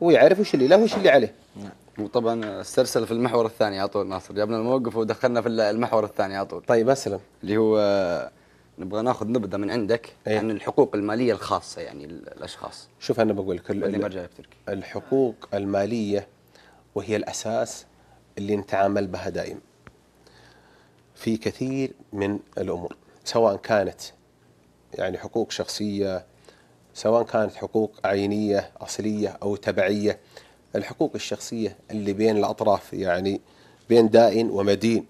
ويعرف وش اللي له وش اللي عليه وطبعا استرسل في المحور الثاني على طول ناصر جبنا الموقف ودخلنا في المحور الثاني على طول طيب اسلم اللي هو نبغى ناخذ نبذه من عندك أيه؟ عن الحقوق الماليه الخاصه يعني الاشخاص شوف انا بقول لك الحقوق الماليه وهي الاساس اللي نتعامل بها دائم في كثير من الامور سواء كانت يعني حقوق شخصيه سواء كانت حقوق عينية أصلية أو تبعية الحقوق الشخصية اللي بين الأطراف يعني بين دائن ومدين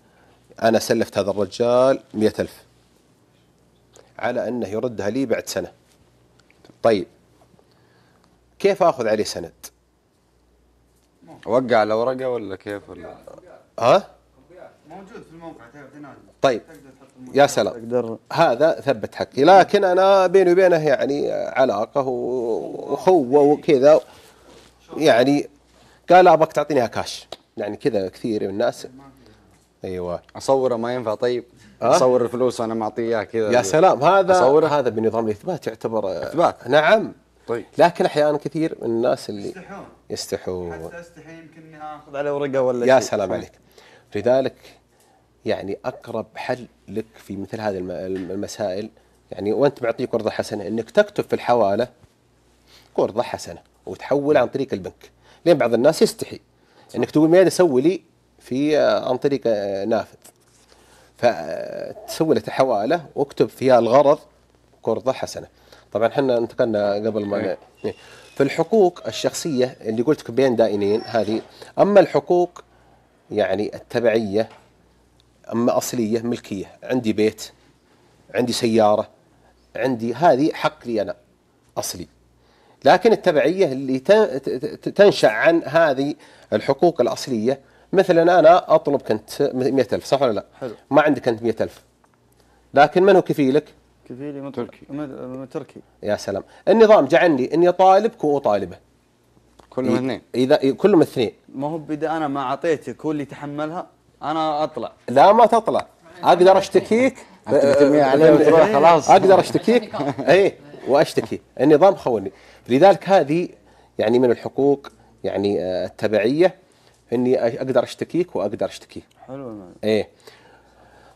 أنا سلفت هذا الرجال مئة ألف على أنه يردها لي بعد سنة طيب كيف أخذ عليه سند وقع على ورقة ولا كيف ولا ها موجود في الموقع تعرف طيب يا سلام تقدر هذا ثبت حقي لكن انا بيني وبينه يعني علاقه واخوه وكذا يعني قال ابغاك تعطيني كاش يعني كذا كثير من الناس ايوه اصوره ما ينفع طيب اصور الفلوس وانا معطيه اياها كذا يا سلام هذا أصوره؟ هذا بنظام الاثبات يعتبر اثبات نعم طيب لكن احيانا كثير من الناس اللي يستحون يستحون حتى استحي يمكن اخذ على ورقه ولا يا سلام عليك لذلك يعني اقرب حل لك في مثل هذه المسائل يعني وانت بعطيك قرضه حسنه انك تكتب في الحواله قرضه حسنه وتحول عن طريق البنك لان بعض الناس يستحي انك تقول ماذا اسوي لي في آه، عن طريق آه، نافذ فتسوي آه، له حواله واكتب فيها الغرض قرضه حسنه طبعا احنا انتقلنا قبل ما إيه. إيه. في الحقوق الشخصيه اللي قلت بين دائنين هذه اما الحقوق يعني التبعيه اما اصليه ملكيه عندي بيت عندي سياره عندي هذه حق لي انا اصلي لكن التبعيه اللي تنشا عن هذه الحقوق الاصليه مثلا انا اطلب كنت 100000 صح ولا لا؟ حلو ما عندك انت 100000 لكن من هو كفيلك؟ كفيلي تركي تركي يا سلام النظام جعلني اني اطالبك واطالبه كلهم اثنين اذا كلهم اثنين ما هو اذا انا ما اعطيتك هو اللي تحملها انا اطلع لا ما تطلع اقدر اشتكيك خلاص اقدر اشتكيك اي واشتكي النظام خوني لذلك هذه يعني من الحقوق يعني آه، التبعيه اني اقدر اشتكيك واقدر اشتكي حلو ايه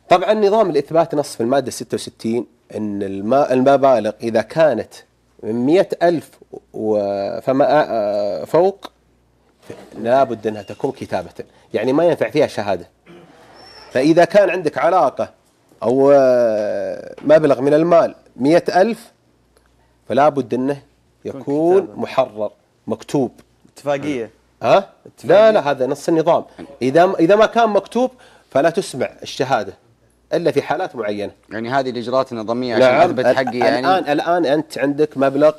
طبعا نظام الاثبات نص في الماده 66 ان المبالغ اذا كانت من 100000 فما آه، فوق لابد انها تكون كتابه يعني ما ينفع فيها شهاده فإذا كان عندك علاقة أو آه، مبلغ من المال مئة ألف فلا بد أنه يكون محرر مكتوب اتفاقية ها؟ لا لا هذا نص النظام إذا إذا ما كان مكتوب فلا تسمع الشهادة إلا في حالات معينة يعني هذه الإجراءات النظامية عشان أثبت نعم، حقي يعني الآن الآن أنت عندك مبلغ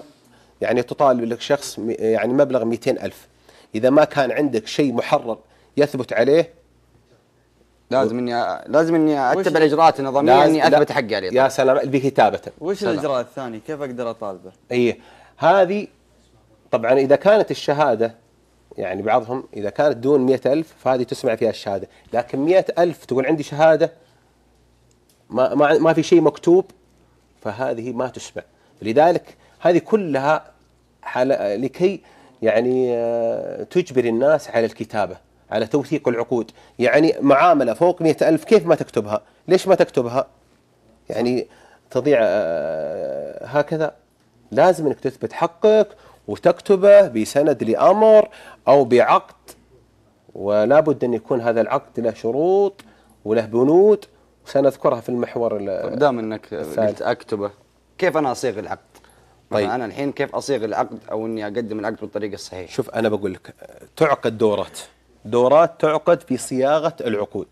يعني تطالب لك شخص يعني مبلغ 200 ألف إذا ما كان عندك شيء محرر يثبت عليه لازم اني لازم اني اتبع الاجراءات النظاميه اني اثبت حقي عليه يا سلام بكتابته وش الاجراء الثاني كيف اقدر اطالبه؟ اي هذه طبعا اذا كانت الشهاده يعني بعضهم اذا كانت دون مئة ألف فهذه تسمع فيها الشهاده لكن مئة ألف تقول عندي شهاده ما ما ما في شيء مكتوب فهذه ما تسمع لذلك هذه كلها لكي يعني آه، تجبر الناس على الكتابه على توثيق العقود يعني معاملة فوق مئة ألف كيف ما تكتبها ليش ما تكتبها يعني تضيع آه، هكذا لازم أنك تثبت حقك وتكتبه بسند لأمر أو بعقد ولا بد أن يكون هذا العقد له شروط وله بنود وسنذكرها في المحور طيب، دام انك قلت اكتبه كيف انا اصيغ العقد؟ طيب. طيب انا الحين كيف اصيغ العقد او اني اقدم العقد بالطريقه الصحيحه؟ شوف انا بقول لك تعقد دورات دورات تعقد في صياغة العقود